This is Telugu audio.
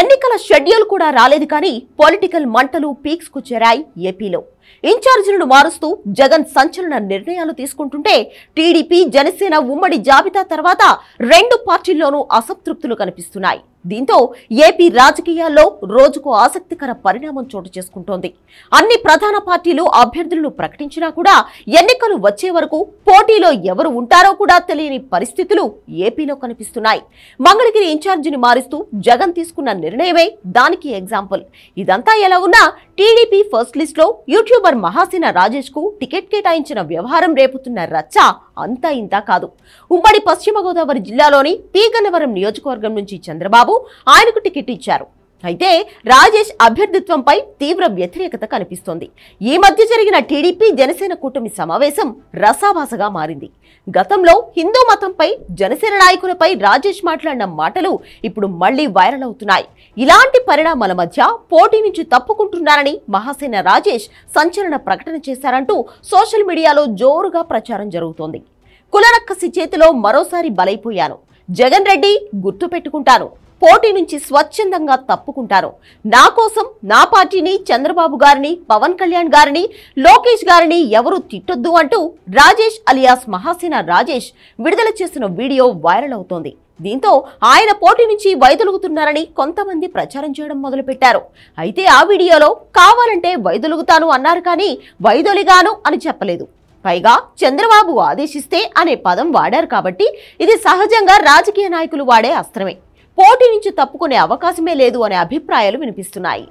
ఎన్నికల షెడ్యూల్ కూడా రాలేదు కానీ పొలిటికల్ మంటలు పీక్స్ కు చేరాయి ఏపీలో ఇన్ఛార్జీలను మారుస్తూ జగన్ సంచలన నిర్ణయాలు తీసుకుంటుంటే టీడీపీ జనసేన ఉమ్మడి జాబితా తర్వాత రెండు పార్టీల్లోనూ అసంతృప్తులు కనిపిస్తున్నాయి దీంతో ఏపీ రాజకీయాల్లో రోజుకు ఆసక్తికర పరిణామం చోటు చేసుకుంటోంది అన్ని ప్రధాన పార్టీలు అభ్యర్థులను ప్రకటించినా కూడా ఎన్నికలు వచ్చే వరకు పోటీలో ఎవరు ఉంటారో కూడా తెలియని పరిస్థితులు ఏపీలో కనిపిస్తున్నాయి మంగళగిరి ఇన్ఛార్జిని మారుస్తూ జగన్ తీసుకున్న నిర్ణయమే దానికి ఎగ్జాంపుల్ ఇదంతా ఎలా ఉన్నా టీడీపీ ఫస్ట్ లిస్ట్ లో యూట్యూబర్ మహాసేన రాజేష్ కు టికెట్ కేటాయించిన వ్యవహారం రేపుతున్న రచ్చ అంతా ఇంతా కాదు ఉమ్మడి పశ్చిమ గోదావరి జిల్లాలోని పీగన్నవరం నియోజకవర్గం నుంచి చంద్రబాబు చంద్రబాబు ఆయనకు టికెట్ ఇచ్చారు అయితే రాజేష్ అభ్యర్థిత్వంపై తీవ్ర వ్యతిరేకత కనిపిస్తోంది ఈ మధ్య జరిగిన టీడీపీ జనసేన కూటమి సమావేశం రసాభాసగా మారింది గతంలో హిందూ మతంపై జనసేన నాయకులపై రాజేష్ మాట్లాడిన మాటలు ఇప్పుడు మళ్లీ వైరల్ అవుతున్నాయి ఇలాంటి పరిణామాల మధ్య పోటీ నుంచి తప్పుకుంటున్నారని మహాసేన రాజేష్ సంచలన ప్రకటన చేశారంటూ సోషల్ మీడియాలో జోరుగా ప్రచారం జరుగుతోంది కులరక్కసి చేతిలో మరోసారి బలైపోయాను జగన్ రెడ్డి గుర్తు పెట్టుకుంటాను పోటీ నుంచి స్వచ్ఛందంగా తప్పుకుంటారు నా కోసం నా పార్టీని చంద్రబాబు గారిని పవన్ కళ్యాణ్ గారిని లోకేష్ గారిని ఎవరు తిట్టొద్దు అంటూ రాజేష్ అలియాస్ మహాసేన రాజేష్ విడుదల చేసిన వీడియో వైరల్ అవుతోంది దీంతో ఆయన పోటీ నుంచి వైదొలుగుతున్నారని కొంతమంది ప్రచారం చేయడం మొదలుపెట్టారు అయితే ఆ వీడియోలో కావాలంటే వైదొలుగుతాను అన్నారు కానీ వైదొలిగాను అని చెప్పలేదు పైగా చంద్రబాబు ఆదేశిస్తే అనే పదం వాడారు కాబట్టి ఇది సహజంగా రాజకీయ నాయకులు వాడే అస్త్రమే పోటీ నుంచి తప్పుకునే అవకాశమే లేదు అనే అభిప్రాయాలు వినిపిస్తున్నాయి